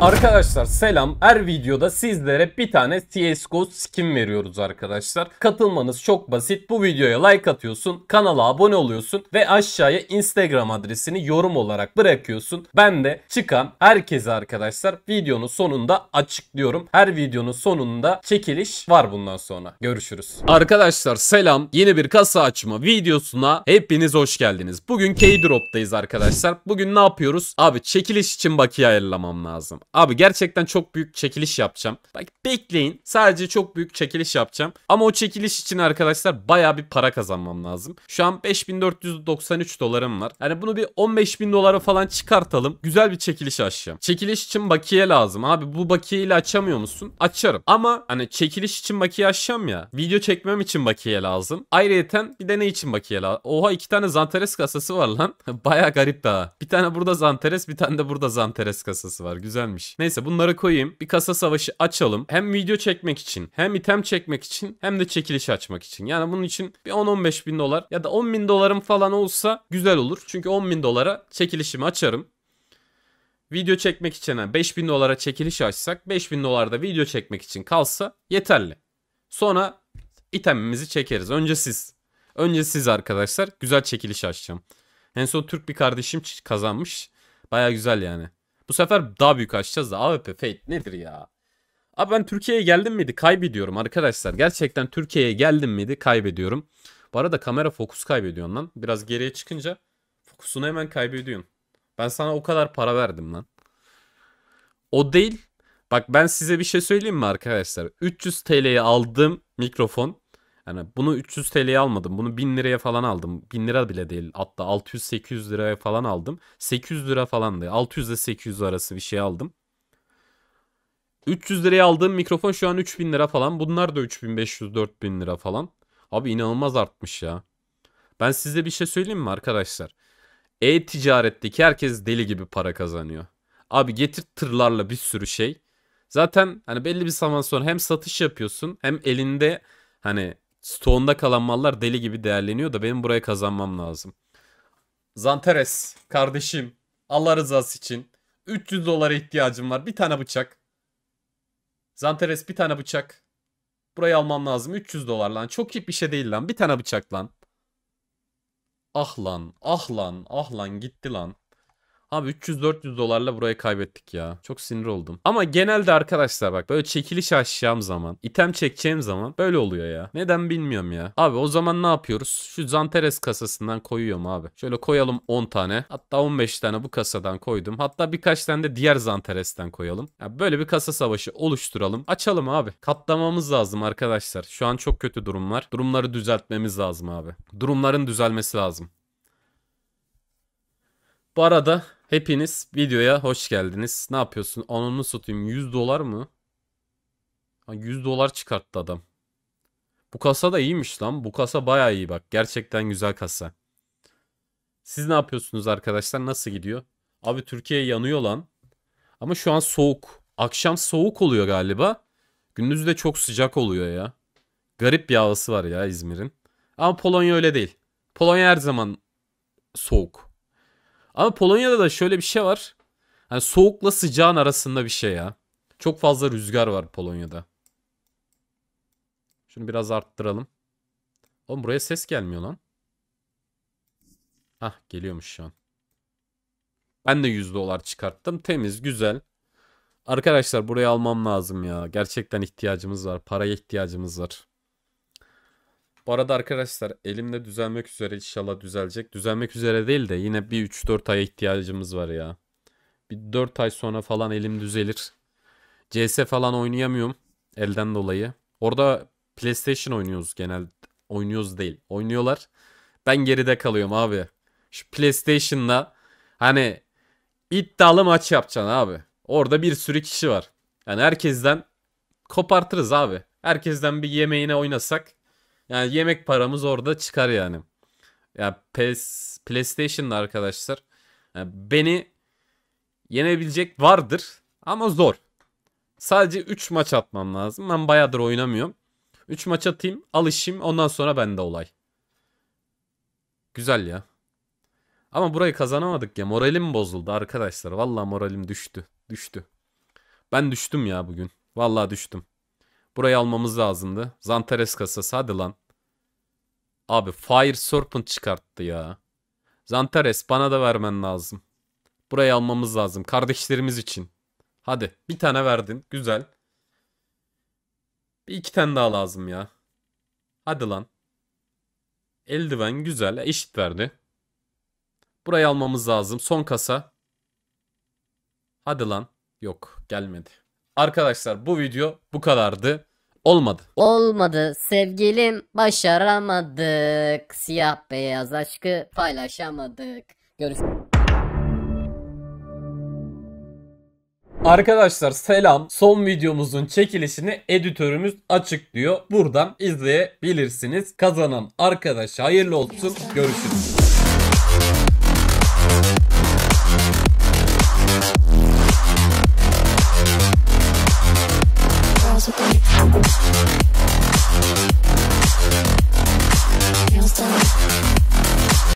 Arkadaşlar selam. Her videoda sizlere bir tane CSGO skin veriyoruz arkadaşlar. Katılmanız çok basit. Bu videoya like atıyorsun, kanala abone oluyorsun ve aşağıya Instagram adresini yorum olarak bırakıyorsun. Ben de çıkan herkese arkadaşlar videonun sonunda açıklıyorum. Her videonun sonunda çekiliş var bundan sonra. Görüşürüz. Arkadaşlar selam. Yeni bir kasa açma videosuna hepiniz hoş geldiniz. Bugün k arkadaşlar. Bugün ne yapıyoruz? Abi çekiliş için bakiye ayarlamam lazım. Abi gerçekten çok büyük çekiliş yapacağım. Bak bekleyin. Sadece çok büyük çekiliş yapacağım. Ama o çekiliş için arkadaşlar baya bir para kazanmam lazım. Şu an 5493 dolarım var. Yani bunu bir 15.000 dolara falan çıkartalım. Güzel bir çekiliş açacağım. Çekiliş için bakiye lazım. Abi bu bakiyeyle açamıyor musun? Açarım. Ama hani çekiliş için bakiye açacağım ya. Video çekmem için bakiye lazım. Ayrıyeten bir de ne için bakiye lazım? Oha iki tane Zanteres kasası var lan. baya garip daha. Bir tane burada Zanteres bir tane de burada Zanteres kasası var. Güzelmiş gelmiş. Neyse bunları koyayım. Bir kasa savaşı açalım. Hem video çekmek için hem item çekmek için hem de çekiliş açmak için. Yani bunun için bir 10-15 bin dolar ya da 10 bin dolarım falan olsa güzel olur. Çünkü 10 bin dolara çekilişimi açarım. Video çekmek için 5 bin dolara çekiliş açsak bin dolarda video çekmek için kalsa yeterli. Sonra itemimizi çekeriz. Önce siz. Önce siz arkadaşlar güzel çekiliş açacağım. En son Türk bir kardeşim kazanmış. Baya güzel yani. Bu sefer daha büyük açacağız da AWP fake nedir ya? Abi ben Türkiye'ye geldim miydi kaybediyorum arkadaşlar. Gerçekten Türkiye'ye geldim miydi kaybediyorum. Bu arada kamera fokus kaybediyor lan. Biraz geriye çıkınca fokusunu hemen kaybediyorsun. Ben sana o kadar para verdim lan. O değil. Bak ben size bir şey söyleyeyim mi arkadaşlar? 300 TL'ye aldığım mikrofon yani bunu 300 TL'ye almadım. Bunu 1000 liraya falan aldım. 1000 lira bile değil. Hatta 600-800 liraya falan aldım. 800 lira falan da, 600 ile 800 arası bir şey aldım. 300 liraya aldığım mikrofon şu an 3000 lira falan. Bunlar da 3500-4000 lira falan. Abi inanılmaz artmış ya. Ben size bir şey söyleyeyim mi arkadaşlar? E-ticaretteki herkes deli gibi para kazanıyor. Abi getir tırlarla bir sürü şey. Zaten hani belli bir zaman sonra hem satış yapıyorsun hem elinde hani Stone'da kalan mallar deli gibi değerleniyor da benim buraya kazanmam lazım. Zanteres kardeşim Allah rızası için 300 dolara ihtiyacım var. Bir tane bıçak. Zanteres bir tane bıçak. Burayı almam lazım. 300 dolar lan. Çok iyi bir şey değil lan. Bir tane bıçak lan. Ah lan. Ah lan. Ah lan. Gitti lan. Abi 300-400 dolarla buraya kaybettik ya. Çok sinir oldum. Ama genelde arkadaşlar bak böyle çekiliş açacağım zaman, item çekeceğim zaman böyle oluyor ya. Neden bilmiyorum ya. Abi o zaman ne yapıyoruz? Şu Zanteres kasasından koyuyorum abi. Şöyle koyalım 10 tane. Hatta 15 tane bu kasadan koydum. Hatta birkaç tane de diğer Zanteres'ten koyalım. Yani böyle bir kasa savaşı oluşturalım. Açalım abi. Katlamamız lazım arkadaşlar. Şu an çok kötü durum var. Durumları düzeltmemiz lazım abi. Durumların düzelmesi lazım. Bu arada hepiniz videoya hoş geldiniz. Ne yapıyorsun? Anonu satayım. 100 dolar mı? Ha, 100 dolar çıkarttı adam. Bu kasa da iyiymiş lan. Bu kasa baya iyi bak. Gerçekten güzel kasa. Siz ne yapıyorsunuz arkadaşlar? Nasıl gidiyor? Abi Türkiye yanıyor lan. Ama şu an soğuk. Akşam soğuk oluyor galiba. Gündüz de çok sıcak oluyor ya. Garip bir havası var ya İzmir'in. Ama Polonya öyle değil. Polonya her zaman soğuk. Ama Polonya'da da şöyle bir şey var. Hani soğukla sıcağın arasında bir şey ya. Çok fazla rüzgar var Polonya'da. Şunu biraz arttıralım. Oğlum buraya ses gelmiyor lan. Hah geliyormuş şu an. Ben de 100 dolar çıkarttım. Temiz, güzel. Arkadaşlar burayı almam lazım ya. Gerçekten ihtiyacımız var. Paraya ihtiyacımız var. Bu arada arkadaşlar elimde düzelmek üzere inşallah düzelecek. Düzelmek üzere değil de yine bir 3-4 aya ihtiyacımız var ya. Bir 4 ay sonra falan elim düzelir. CS falan oynayamıyorum elden dolayı. Orada PlayStation oynuyoruz genel. Oynuyoruz değil. Oynuyorlar. Ben geride kalıyorum abi. Şu PlayStation'la hani iddialı maç yapacaksın abi. Orada bir sürü kişi var. Yani herkesten kopartırız abi. Herkesten bir yemeğine oynasak yani yemek paramız orada çıkar yani. Ya PES, PlayStation'da arkadaşlar. Yani beni yenebilecek vardır ama zor. Sadece 3 maç atmam lazım. Ben bayağıdır oynamıyorum. 3 maç atayım, alışayım. Ondan sonra bende olay. Güzel ya. Ama burayı kazanamadık ya. Moralim bozuldu arkadaşlar. Valla moralim düştü. Düştü. Ben düştüm ya bugün. Valla düştüm. Burayı almamız lazımdı. Zantares kasası hadi lan. Abi Fire Serpent çıkarttı ya. Zantares bana da vermen lazım. Burayı almamız lazım. Kardeşlerimiz için. Hadi bir tane verdin. Güzel. Bir iki tane daha lazım ya. Hadi lan. Eldiven güzel. E, eşit verdi. Burayı almamız lazım. Son kasa. Hadi lan. Yok gelmedi. Arkadaşlar bu video bu kadardı. Olmadı. Olmadı sevgilim başaramadık. Siyah beyaz aşkı paylaşamadık. Görüşürüz. Arkadaşlar selam. Son videomuzun çekilişini editörümüz açıklıyor. Buradan izleyebilirsiniz. Kazanan arkadaş hayırlı olsun. Görüşürüz.